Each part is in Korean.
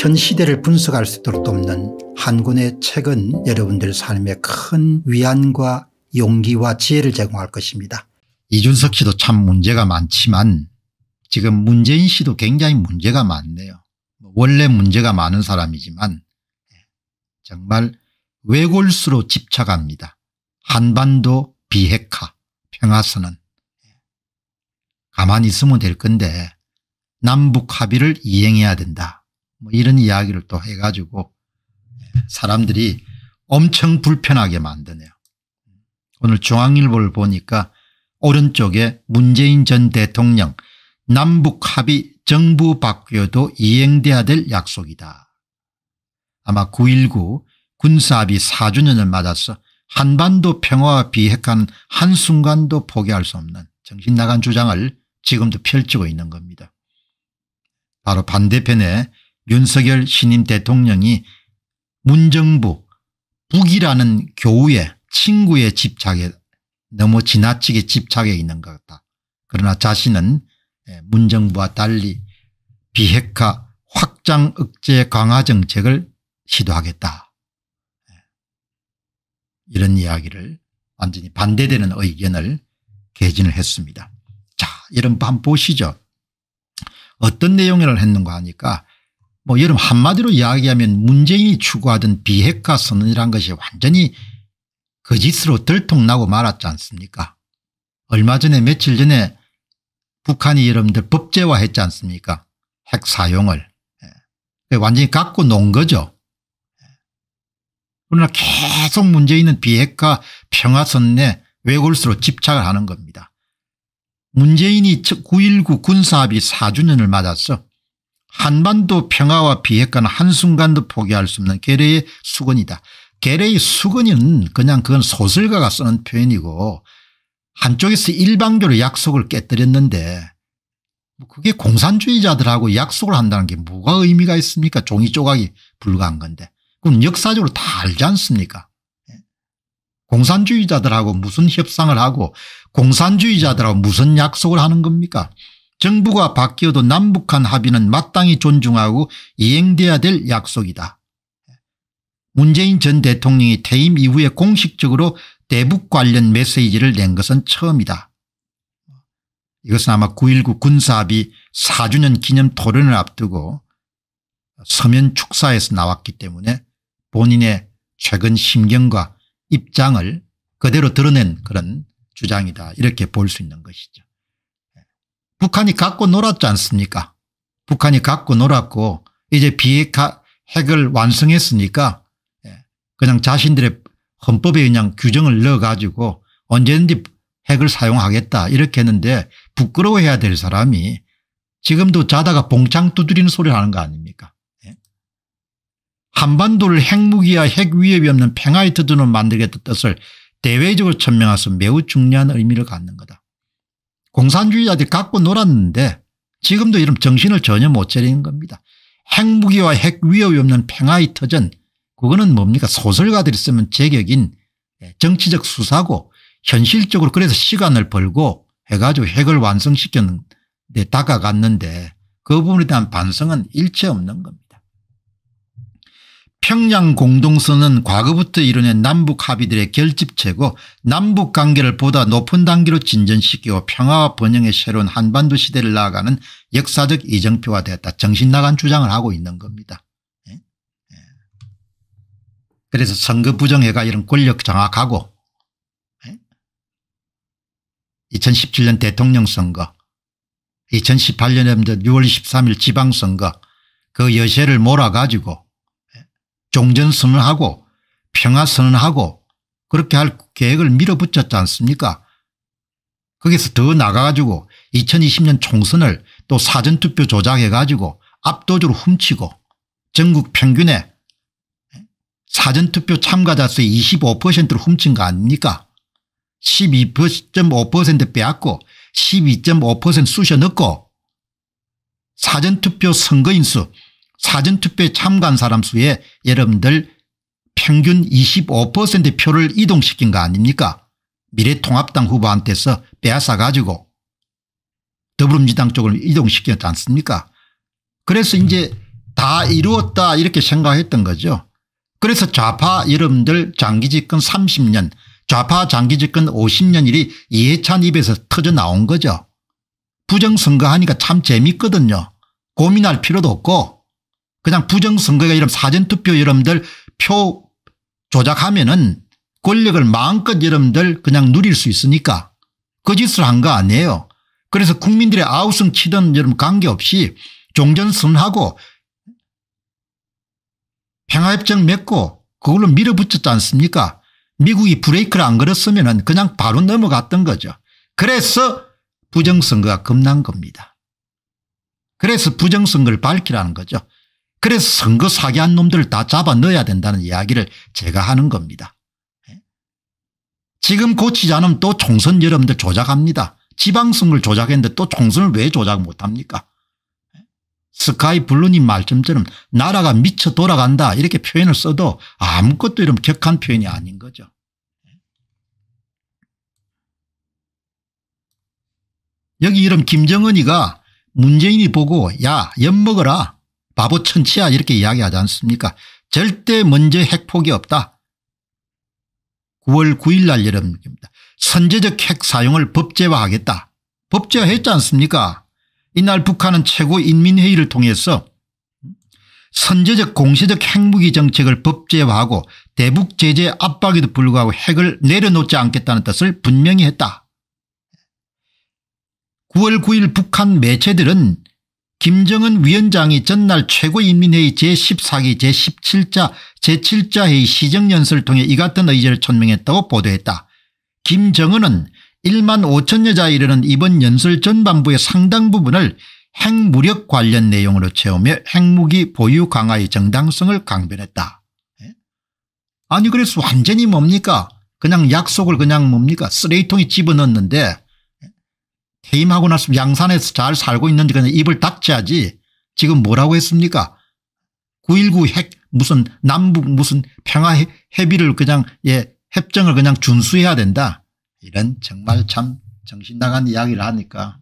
현 시대를 분석할 수 있도록 돕는 한 권의 책은 여러분들 삶에 큰 위안과 용기와 지혜를 제공할 것입니다. 이준석 씨도 참 문제가 많지만 지금 문재인 씨도 굉장히 문제가 많네요. 뭐 원래 문제가 많은 사람이지만 정말 외골수로 집착합니다. 한반도 비핵화 평화선언 가만히 있으면 될 건데 남북 합의를 이행해야 된다. 뭐 이런 이야기를 또 해가지고 사람들이 엄청 불편하게 만드네요. 오늘 중앙일보를 보니까 오른쪽에 문재인 전 대통령 남북 합의 정부 바뀌어도 이행돼야 될 약속이다. 아마 9.19 군사합의 4주년을 맞아서 한반도 평화와 비핵화는 한순간도 포기할 수 없는 정신 나간 주장을 지금도 펼치고 있는 겁니다. 바로 반대편에 윤석열 신임 대통령이 문정부 북이라는 교우의 친구의 집착에 너무 지나치게 집착해 있는 것 같다. 그러나 자신은 예, 문정부와 달리 비핵화 확장 억제 강화 정책을 시도하겠다. 예. 이런 이야기를 완전히 반대되는 의견을 개진을 했습니다. 자 이런 밤 보시죠. 어떤 내용을 했는가 하니까 뭐 여러분 한마디로 이야기하면 문재인이 추구하던 비핵화 선언이란 것이 완전히 거짓으로 들통나고 말았지 않습니까 얼마 전에 며칠 전에 북한이 여러분들 법제화했지 않습니까 핵 사용을 예. 완전히 갖고 논 거죠 예. 그러나 계속 문재인은 비핵화 평화선언에 왜골수로 집착을 하는 겁니다 문재인이 9.19 군사합의 4주년을 맞았어 한반도 평화와 비핵화는 한순간도 포기할 수 없는 게레의 수건이다. 게레의 수건은 그냥 그건 소설가가 쓰는 표현이고 한쪽에서 일방적으로 약속을 깨뜨렸는데 뭐 그게 공산주의자들하고 약속을 한다는 게 뭐가 의미가 있습니까 종이 조각이 불과한 건데 그럼 역사적으로 다 알지 않습니까 예. 공산주의자들하고 무슨 협상을 하고 공산주의자들하고 무슨 약속을 하는 겁니까 정부가 바뀌어도 남북한 합의는 마땅히 존중하고 이행돼야 될 약속이다. 문재인 전 대통령이 퇴임 이후에 공식적으로 대북 관련 메시지를 낸 것은 처음이다. 이것은 아마 9.19 군사합의 4주년 기념 토론을 앞두고 서면 축사에서 나왔기 때문에 본인의 최근 심경과 입장을 그대로 드러낸 그런 주장이다 이렇게 볼 수 있는 것이죠. 북한이 갖고 놀았지 않습니까 북한이 갖고 놀았고 이제 비핵 핵을 완성했으니까 예, 그냥 자신들의 헌법에 그냥 규정을 넣어가지고 언제든지 핵을 사용하겠다 이렇게 했는데 부끄러워해야 될 사람이 지금도 자다가 봉창 두드리는 소리를 하는 거 아닙니까 예. 한반도를 핵무기와 핵위협이 없는 평화의 터전으 만들겠다 뜻을 대외적으로 천명해서 매우 중요한 의미를 갖는 거다. 공산주의자들이 갖고 놀았는데 지금도 이런 정신을 전혀 못 차리는 겁니다. 핵무기와 핵 위협이 없는 평화의 터전 그거는 뭡니까 소설가들이 쓰면 제격인 예, 정치적 수사고 현실적으로 그래서 시간을 벌고 해가지고 핵을 완성시켰는데 다가갔는데 그 부분에 대한 반성은 일체 없는 겁니다. 평양 공동선은 과거부터 이뤄낸 남북 합의들의 결집체고 남북 관계를 보다 높은 단계로 진전시키고 평화와 번영의 새로운 한반도 시대를 나아가는 역사적 이정표가 되었다. 정신 나간 주장을 하고 있는 겁니다. 예? 예. 그래서 선거 부정회가 이런 권력 장악하고 2017년 예? 대통령 선거 2018년 6월 23일 지방선거 그 여세를 몰아가지고 종전선언하고 평화선언하고 그렇게 할 계획을 밀어붙였지 않습니까 거기서 더 나가가지고 2020년 총선을 또 사전투표 조작해가지고 압도적으로 훔치고 전국 평균에 사전투표 참가자 수의 25%를 훔친 거 아닙니까 12.5% 빼앗고 12.5% 쑤셔 넣고 사전투표 선거인수 사전투표에 참가한 사람 수에 여러분들 평균 25%의 표를 이동시킨 거 아닙니까 미래통합당 후보한테서 빼앗아 가지고 더불어민주당 쪽을 이동시켰지 않습니까 그래서 음. 이제 다 이루었다 이렇게 생각했던 거죠. 그래서 좌파 여러분들 장기집권 30년 좌파 장기집권 50년 일이 이해찬 입에서 터져 나온 거죠. 부정선거하니까 참 재밌거든요. 고민할 필요도 없고 그냥 부정선거가 이런 사전투표 여러분들 표 조작하면 은 권력을 마음껏 여러분들 그냥 누릴 수 있으니까 그 짓을 한 거 아니에요. 그래서 국민들의 아우성 치던 여러분 관계없이 종전선하고 평화협정 맺고 그걸로 밀어붙였지 않습니까 미국이 브레이크를 안 걸었으면 그냥 바로 넘어갔던 거죠. 그래서 부정선거가 겁난 겁니다. 그래서 부정선거를 밝히라는 거죠. 그래서 선거 사기한 놈들을 다 잡아 넣어야 된다는 이야기를 제가 하는 겁니다. 예? 지금 고치지 않으면 또 총선 여러분들 조작합니다. 지방선거를 조작했는데 또 총선을 왜 조작 못합니까? 예? 스카이 블루님 말씀처럼 나라가 미쳐 돌아간다 이렇게 표현을 써도 아무것도 이런 격한 표현이 아닌 거죠. 예? 여기 이름 김정은이가 문재인이 보고 야 엿먹어라 바보 천치야 이렇게 이야기하지 않습니까 절대 먼저 핵폭이 없다. 9월 9일 날 여러분입니다. 선제적 핵 사용을 법제화하겠다. 법제화했지 않습니까 이날 북한은 최고인민회의를 통해서 선제적 공세적 핵무기 정책을 법제화하고 대북 제재 압박에도 불구하고 핵을 내려놓지 않겠다는 뜻을 분명히 했다. 9월 9일 북한 매체들은 김정은 위원장이 전날 최고인민회의 제14기 제17자 제7자회의 시정연설을 통해 이 같은 의지를 천명했다고 보도했다. 김정은은 1만 5천여자에 이르는 이번 연설 전반부의 상당 부분을 핵무력 관련 내용으로 채우며 핵무기 보유 강화의 정당성을 강변했다. 예? 아니 그래서 완전히 뭡니까? 그냥 약속을 그냥 뭡니까? 쓰레기통에 집어넣는데 해임하고 나서 양산에서 잘 살고 있는지 그냥 입을 닥쳐야지 지금 뭐라고 했습니까 9.19 핵 무슨 남북 무슨 평화 협의를 그냥 예 협정을 그냥 준수해야 된다 이런 정말 참 정신 나간 이야기를 하니까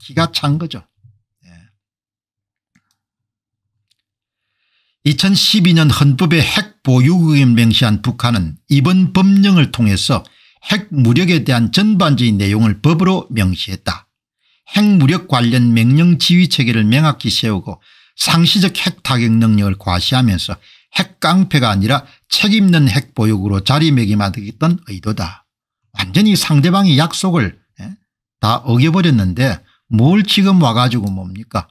기가 찬 거죠. 2012년 예. 헌법에핵 보유국을 명시한 북한은 이번 법령을 통해서 핵 무력에 대한 전반적인 내용을 법으로 명시했다. 핵무력 관련 명령 지휘체계를 명확히 세우고 상시적 핵타격 능력을 과시하면서 핵깡패가 아니라 책임있는 핵보육으로 자리매김하겠던 의도다. 완전히 상대방의 약속을 예, 다 어겨버렸는데 뭘 지금 와가지고 뭡니까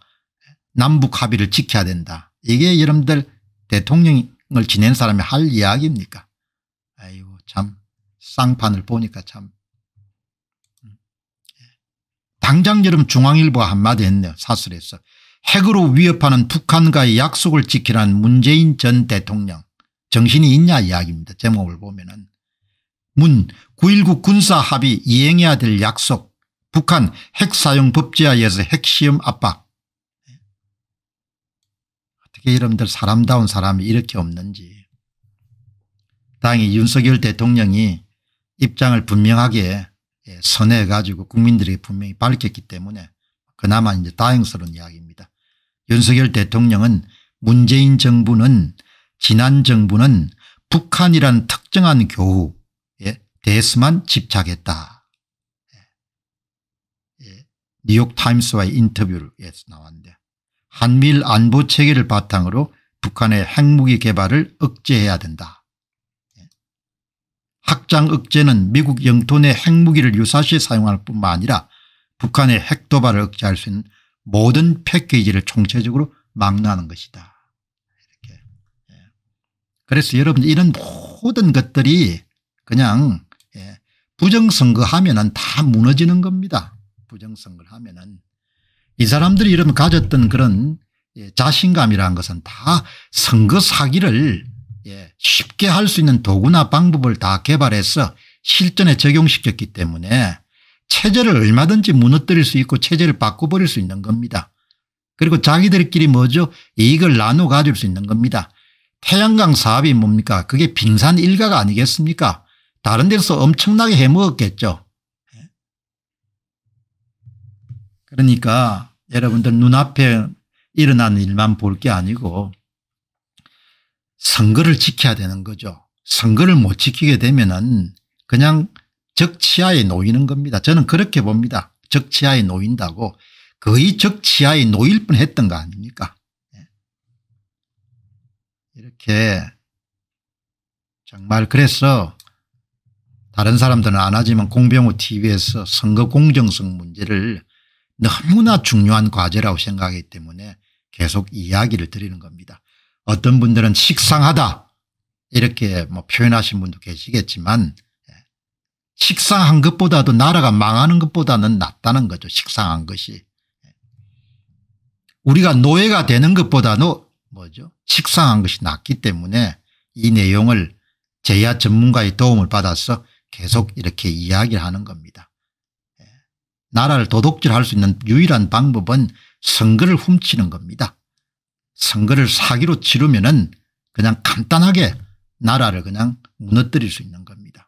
남북 합의를 지켜야 된다. 이게 여러분들 대통령을 지낸 사람이 할 이야기입니까 아이고 참 쌍판을 보니까 참 당장 여름 중앙일보가 한마디 했네요. 사설에서. 핵으로 위협하는 북한과의 약속을 지키라는 문재인 전 대통령 정신이 있냐 이야기입니다. 제목을 보면 은문 9.19 군사합의 이행해야 될 약속 북한 핵사용 법제화에서 핵시험 압박 어떻게 여러분들 사람다운 사람이 이렇게 없는지 다행히 윤석열 대통령이 입장을 분명하게 예, 선해 가지고 국민들에게 분명히 밝혔기 때문에 그나마 이제 다행스러운 이야기입니다. 윤석열 대통령은 문재인 정부는 지난 정부는 북한이란 특정한 교우에 대해서만 집착했다. 예. 예, 뉴욕타임스와의 인터뷰에서 나왔는데 한미일 안보 체계를 바탕으로 북한의 핵무기 개발을 억제해야 된다. 확장 억제는 미국 영토 내 핵무기를 유사시 사용할 뿐만 아니라 북한의 핵도발을 억제할 수 있는 모든 패키지를 총체적으로 막하는 것이다. 이렇게. 예. 그래서 여러분 이런 모든 것들이 그냥 예, 부정선거 하면은 다 무너지는 겁니다. 부정선거를 하면은 이 사람들이 이러면 가졌던 그런 예, 자신감이라는 것은 다 선거 사기를 예, 쉽게 할 수 있는 도구나 방법을 다 개발해서 실전에 적용시켰기 때문에 체제를 얼마든지 무너뜨릴 수 있고 체제를 바꿔버릴 수 있는 겁니다. 그리고 자기들끼리 뭐죠 이익을 나눠 가질 수 있는 겁니다. 태양광 사업이 뭡니까 그게 빙산 일가가 아니겠습니까 다른 데서 엄청나게 해먹었겠죠. 예? 그러니까 여러분들 눈앞에 일어난 일만 볼 게 아니고 선거를 지켜야 되는 거죠. 선거를 못 지키게 되면 은 그냥 적치하에 놓이는 겁니다. 저는 그렇게 봅니다. 적치하에 놓인다고 거의 적치하에 놓일 뻔했던 거 아닙니까 예. 이렇게 정말 그래서 다른 사람들은 안 하지만 공병호 tv에서 선거 공정성 문제를 너무나 중요한 과제라고 생각하기 때문에 계속 이야기를 드리는 겁니다. 어떤 분들은 식상하다 이렇게 뭐 표현하신 분도 계시겠지만 예, 식상한 것보다도 나라가 망하는 것보다는 낫다는 거죠. 식상한 것이. 예. 우리가 노예가 되는 것보다도 뭐죠? 식상한 것이 낫기 때문에 이 내용을 제야 전문가의 도움을 받아서 계속 이렇게 이야기를 하는 겁니다. 예. 나라를 도둑질할 수 있는 유일한 방법은 선거를 훔치는 겁니다. 선거를 사기로 치르면은 그냥 간단하게 나라를 그냥 무너뜨릴 수 있는 겁니다.